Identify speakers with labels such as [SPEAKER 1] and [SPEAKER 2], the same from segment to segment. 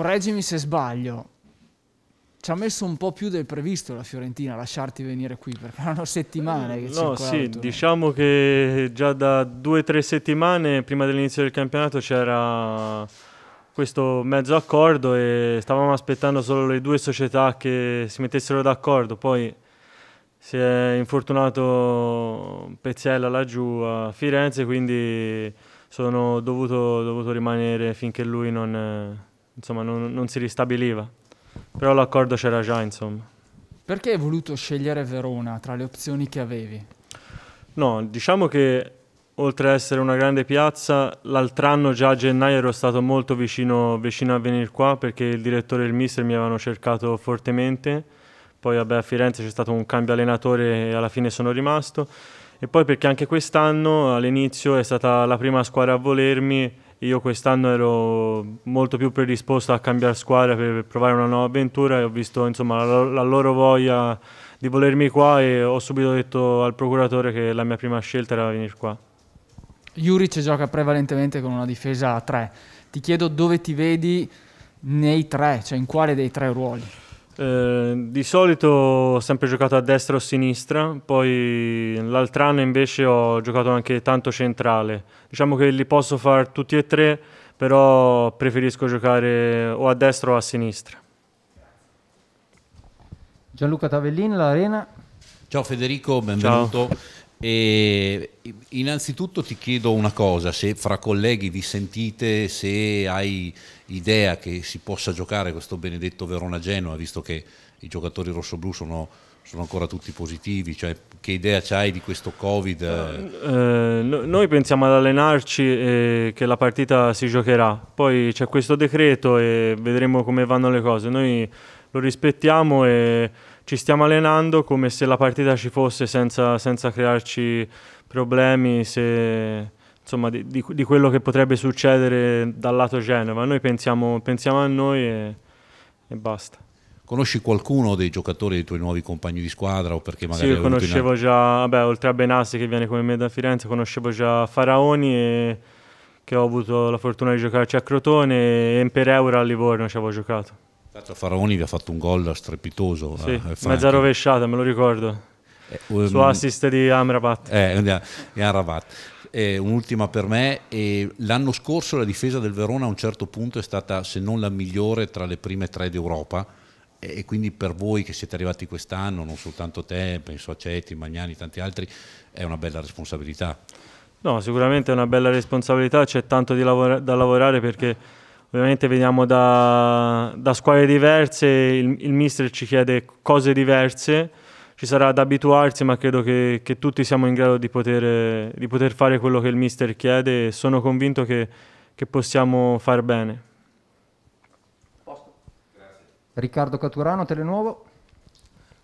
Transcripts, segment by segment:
[SPEAKER 1] correggimi se sbaglio, ci ha messo un po' più del previsto la Fiorentina a lasciarti venire qui perché erano settimane che No, sì,
[SPEAKER 2] diciamo che già da due o tre settimane prima dell'inizio del campionato c'era questo mezzo accordo e stavamo aspettando solo le due società che si mettessero d'accordo. Poi si è infortunato Pezzella laggiù a Firenze, quindi sono dovuto, dovuto rimanere finché lui non insomma, non, non si ristabiliva. Però l'accordo c'era già, insomma.
[SPEAKER 3] Perché hai voluto
[SPEAKER 2] scegliere Verona tra le opzioni che avevi? No, diciamo che oltre ad essere una grande piazza, l'altro anno già a gennaio ero stato molto vicino, vicino, a venire qua perché il direttore e il mister mi avevano cercato fortemente. Poi vabbè, a Firenze c'è stato un cambio allenatore e alla fine sono rimasto. E poi perché anche quest'anno all'inizio è stata la prima squadra a volermi io quest'anno ero molto più predisposto a cambiare squadra per provare una nuova avventura e ho visto insomma, la, la, loro voglia di volermi qua e ho subito detto al procuratore che la mia prima scelta era venire qua. Juric gioca prevalentemente con una difesa a tre. Ti chiedo dove ti vedi
[SPEAKER 1] nei tre, cioè in quale dei tre ruoli?
[SPEAKER 2] Eh, di solito ho sempre giocato a destra o a sinistra, poi l'altro anno invece ho giocato anche tanto centrale. Diciamo che li posso fare tutti e tre, però preferisco giocare o
[SPEAKER 1] a destra o a sinistra. Gianluca Tavellini, l'Arena. Ciao Federico, benvenuto. Ciao. E innanzitutto ti chiedo una cosa, se fra colleghi vi sentite, se hai idea che si possa giocare questo benedetto Verona-Genoa, visto che i giocatori rossoblù sono, sono ancora tutti positivi, cioè, che idea hai di questo Covid? Eh,
[SPEAKER 2] eh noi pensiamo ad allenarci e che la partita si giocherà, poi c'è questo decreto e vedremo come vanno le cose. Noi lo rispettiamo e ci stiamo allenando come se la partita ci fosse senza, senza crearci problemi se, insomma, di, di, di, quello che potrebbe succedere dal lato Genova. Noi pensiamo, pensiamo a noi e, e basta.
[SPEAKER 1] Conosci qualcuno dei giocatori, dei tuoi nuovi compagni di squadra? O perché magari sì, io conoscevo
[SPEAKER 2] in... già, vabbè, oltre a Benassi che viene come me da Firenze, conoscevo già Faraoni e che ho avuto la fortuna di giocarci a Crotone e Empereura a Livorno ci avevo giocato.
[SPEAKER 1] Caccia Faraoni vi ha fatto un gol strepitoso. Eh, sì, mezza
[SPEAKER 2] rovesciata, me lo
[SPEAKER 1] ricordo. Eh, um, Su assist di Amrabat. Eh, eh Amrabat. Eh, un'ultima per me. Eh, l'anno scorso la difesa del Verona a un certo punto è stata, se non la migliore, tra le prime tre d'Europa. E quindi per voi che siete arrivati quest'anno, non soltanto te, penso a Ceti, Magnani, tanti altri, è una bella responsabilità. No, sicuramente
[SPEAKER 2] è una bella responsabilità, c'è tanto lavora- da lavorare perché ovviamente veniamo da, da squadre diverse, il, il, mister ci chiede cose diverse, ci sarà da abituarsi, ma credo che, che tutti siamo in grado di poter, di poter, fare quello che il mister chiede e sono convinto che, che possiamo far bene. Riccardo Caturano, Telenuovo.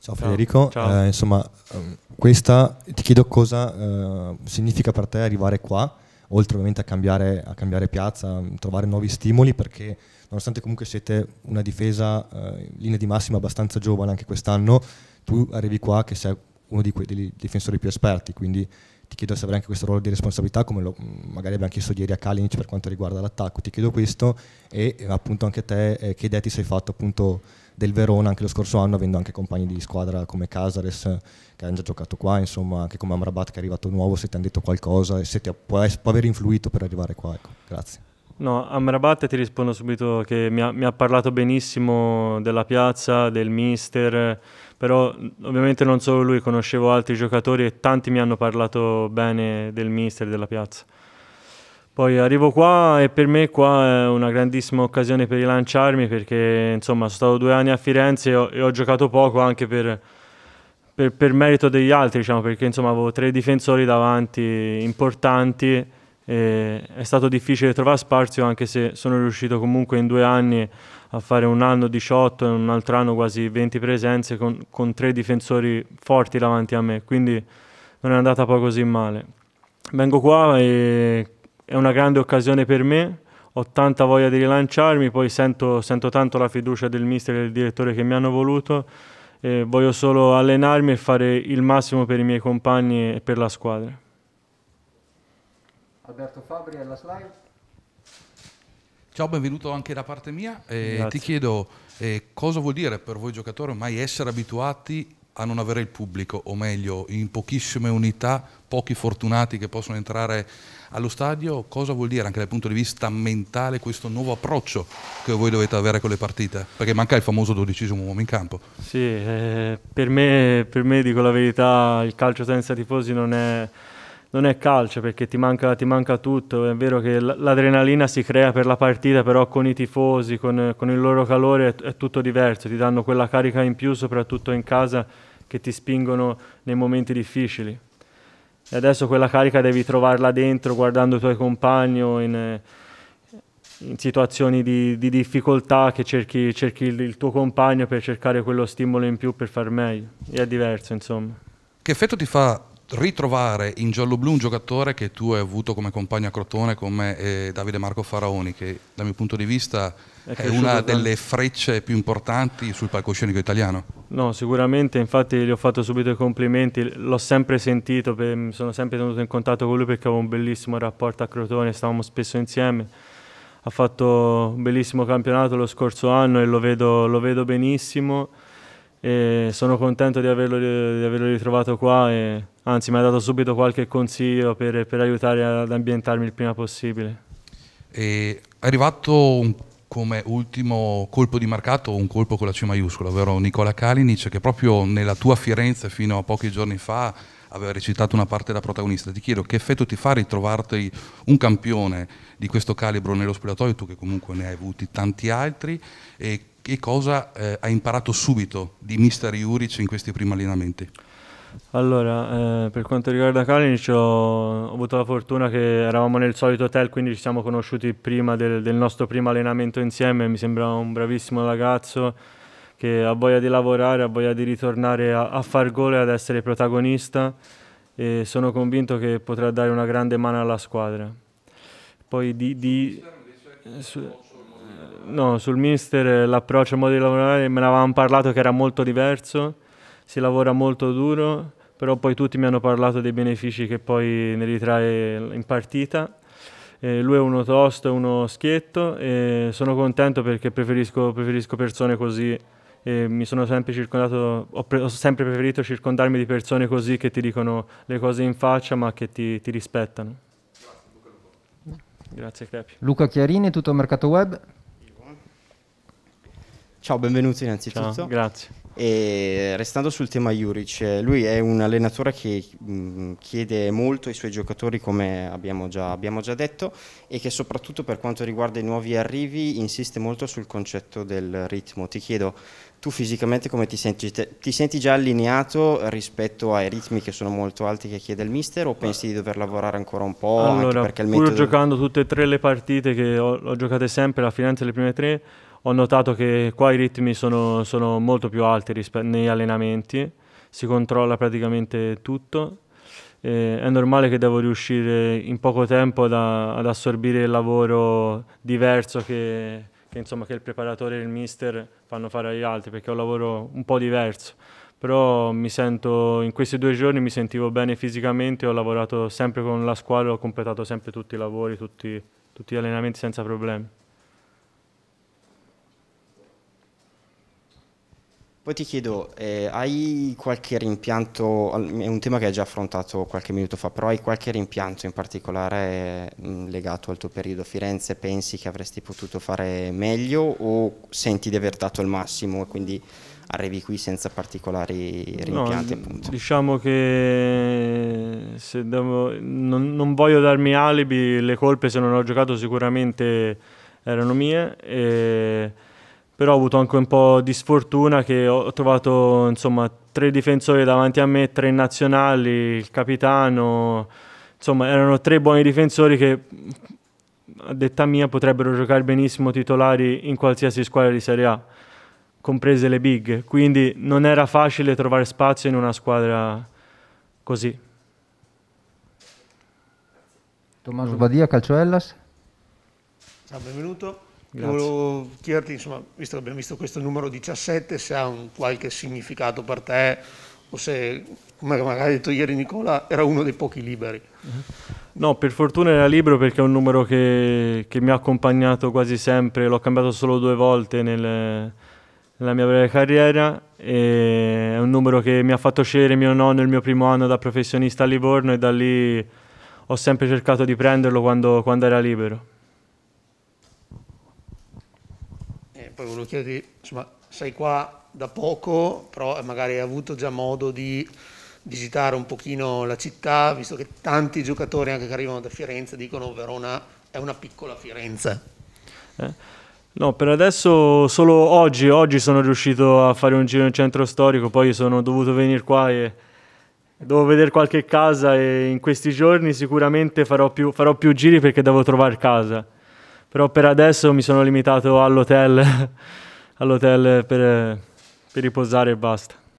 [SPEAKER 2] Ciao Federico, Ciao. Eh, insomma, ehm, questa ti chiedo cosa eh, significa per te arrivare qua oltre ovviamente a cambiare, a cambiare piazza, trovare nuovi stimoli perché nonostante comunque siete una difesa eh, in linea di massima abbastanza giovane anche quest'anno, tu arrivi qua che sei uno di que- dei difensori più esperti, quindi ti chiedo se avrai anche questo ruolo di responsabilità, come lo, magari abbiamo chiesto ieri a Kalinic per quanto riguarda l'attacco, ti chiedo questo e appunto anche a te eh, che idee ti sei fatto appunto del Verona anche lo scorso anno, avendo anche compagni di squadra come Casares eh, che hanno già giocato qua, insomma, anche come Amrabat che è arrivato nuovo, se ti hanno detto qualcosa e se ti può, può aver influito per arrivare qua. Ecco. Grazie. No, Amrabat ti rispondo subito che mi ha, mi ha, parlato benissimo della piazza, del mister, però ovviamente non solo lui, conoscevo altri giocatori e tanti mi hanno parlato bene del mister, della piazza. Poi arrivo qua e per me qua è una grandissima occasione per rilanciarmi perché insomma sono stato due anni a Firenze e ho, e ho giocato poco anche per, per, per, merito degli altri, diciamo, perché insomma avevo tre difensori davanti importanti e è stato difficile trovare spazio anche se sono riuscito comunque in due anni a fare un anno 18 e un altro anno quasi 20 presenze con, con tre difensori forti davanti a me, quindi non è andata poi così male. Vengo qua e è una grande occasione per me, ho tanta voglia di rilanciarmi, poi sento, sento tanto la fiducia del mister e del direttore che mi hanno voluto, eh, voglio solo allenarmi e fare il massimo per i miei compagni e per la squadra. Alberto Fabri alla slide.
[SPEAKER 3] Ciao, benvenuto anche da parte mia. Eh, ti chiedo eh, cosa vuol dire per voi giocatori ormai essere abituati a non avere il pubblico, o meglio, in pochissime unità, pochi fortunati che possono entrare allo stadio, cosa vuol dire anche dal punto di vista mentale questo nuovo approccio che voi dovete avere con le partite? Perché manca il famoso dodicesimo uomo in campo.
[SPEAKER 2] Sì, eh, per, me, per me, dico la verità, il calcio senza tifosi non è non è calcio perché ti manca, ti manca tutto, è vero che l'adrenalina si crea per la partita, però con i tifosi, con, con il loro calore è, è tutto diverso, ti danno quella carica in più, soprattutto in casa, che ti spingono nei momenti difficili. E adesso quella carica devi trovarla dentro guardando i tuoi compagni o in, in situazioni di, di, difficoltà che cerchi, cerchi il, il tuo compagno per cercare quello stimolo in più per far meglio. E è diverso, insomma.
[SPEAKER 3] Che effetto ti fa ritrovare in giallo-blu un giocatore che tu hai avuto come compagno a Crotone come eh, Davide Marco Faraoni che dal mio punto di vista è, è una delle frecce più importanti sul palcoscenico italiano
[SPEAKER 2] no sicuramente infatti gli ho fatto subito i complimenti l'ho sempre sentito per, sono sempre tenuto in contatto con lui perché avevo un bellissimo rapporto a Crotone stavamo spesso insieme ha fatto un bellissimo campionato lo scorso anno e lo vedo, lo vedo benissimo e sono contento di averlo, di averlo ritrovato qua e anzi mi ha dato subito qualche consiglio per, per aiutare ad
[SPEAKER 3] ambientarmi il prima possibile. è arrivato un, come ultimo colpo di mercato un colpo con la C maiuscola, ovvero Nicola Kalinic che proprio nella tua Firenze fino a pochi giorni fa aveva recitato una parte da protagonista. Ti chiedo che effetto ti fa ritrovarti un campione di questo calibro nello spogliatoio, tu che comunque ne hai avuti tanti altri, e che cosa eh, hai imparato subito di mister Juric in questi primi allenamenti?
[SPEAKER 2] Allora, eh, per quanto riguarda Kalinic, ho, ho, avuto la fortuna che eravamo nel solito hotel, quindi ci siamo conosciuti prima del, del nostro primo allenamento insieme. Mi sembra un bravissimo ragazzo che ha voglia di lavorare, ha voglia di ritornare a, a far gol e ad essere protagonista. E sono convinto che potrà dare una grande mano alla squadra. Poi di, di su, No, sul mister eh, l'approccio, il modo di lavorare, me ne avevamo parlato che era molto diverso, si lavora molto duro, però poi tutti mi hanno parlato dei benefici che poi ne ritrae in partita. Eh, lui è uno tosto, è uno schietto e sono contento perché preferisco, preferisco persone così. E mi sono sempre circondato, ho, pre, ho, sempre preferito circondarmi di persone così che ti dicono le cose in faccia ma che ti, ti rispettano. Grazie Crepi.
[SPEAKER 1] Luca Chiarini, tutto mercato web.
[SPEAKER 2] Ciao, benvenuto innanzitutto. Ciao, grazie. E restando sul tema Juric, lui è un allenatore che mm, chiede molto ai suoi giocatori, come abbiamo già, abbiamo già, detto, e che soprattutto per quanto riguarda i nuovi arrivi insiste molto sul concetto del ritmo. Ti chiedo, tu fisicamente come ti senti? Te, ti senti già allineato rispetto ai ritmi che sono molto alti che chiede il mister o pensi di dover lavorare ancora un po'? Allora, pur metodo... giocando tutte e tre le partite che ho, ho giocate sempre, la Firenze le prime tre, ho notato che qua i ritmi sono, sono molto più alti negli allenamenti, si controlla praticamente tutto. Eh, è normale che devo riuscire in poco tempo da, ad assorbire il lavoro diverso che, che, insomma, che il preparatore e il mister fanno fare agli altri, perché è un lavoro un po' diverso. Però mi sento, in questi due giorni mi sentivo bene fisicamente, ho lavorato sempre con la squadra, ho completato sempre tutti i lavori, tutti, tutti gli allenamenti senza problemi. Poi ti chiedo, eh, hai qualche rimpianto, è un tema che hai già affrontato qualche minuto fa, però hai qualche rimpianto in particolare mh, mm, legato al tuo periodo a Firenze? Pensi che avresti potuto fare meglio o senti di aver dato il massimo e quindi arrivi qui senza particolari rimpianti? No, diciamo che devo, non, non voglio darmi alibi, le colpe se non ho giocato sicuramente erano mie. E però ho avuto anche un po' di sfortuna che ho trovato insomma, tre difensori davanti a me, tre nazionali, il capitano, insomma erano tre buoni difensori che a detta mia potrebbero giocare benissimo titolari in qualsiasi squadra di Serie A, comprese le big, quindi non era facile trovare spazio in una squadra così.
[SPEAKER 1] Tommaso Badia, Calcio Ellas. Ciao, benvenuto. Grazie. Volevo chiederti, insomma, visto che abbiamo visto questo numero 17, se ha un qualche significato per te o se, come magari detto ieri Nicola, era uno dei pochi liberi. Uh-huh.
[SPEAKER 2] No, per fortuna era libero perché è un numero che, che mi ha accompagnato quasi sempre, l'ho cambiato solo due volte nel, nella mia breve carriera, è un numero che mi ha fatto scegliere mio nonno il mio primo anno da professionista a Livorno e da lì ho sempre cercato di prenderlo quando, quando era libero.
[SPEAKER 1] poi volevo chiederti, insomma, sei qua da poco, però magari hai avuto già modo di visitare un pochino la città, visto che tanti giocatori anche che arrivano da Firenze dicono Verona è una piccola Firenze.
[SPEAKER 2] Eh. No, per adesso solo oggi, oggi sono riuscito a fare un giro in centro storico, poi sono dovuto venire qua e devo vedere qualche casa e in questi giorni sicuramente farò più, farò più giri perché devo trovare casa. Però per adesso mi sono limitato all'hotel, all'hotel per, eh, per riposare e basta.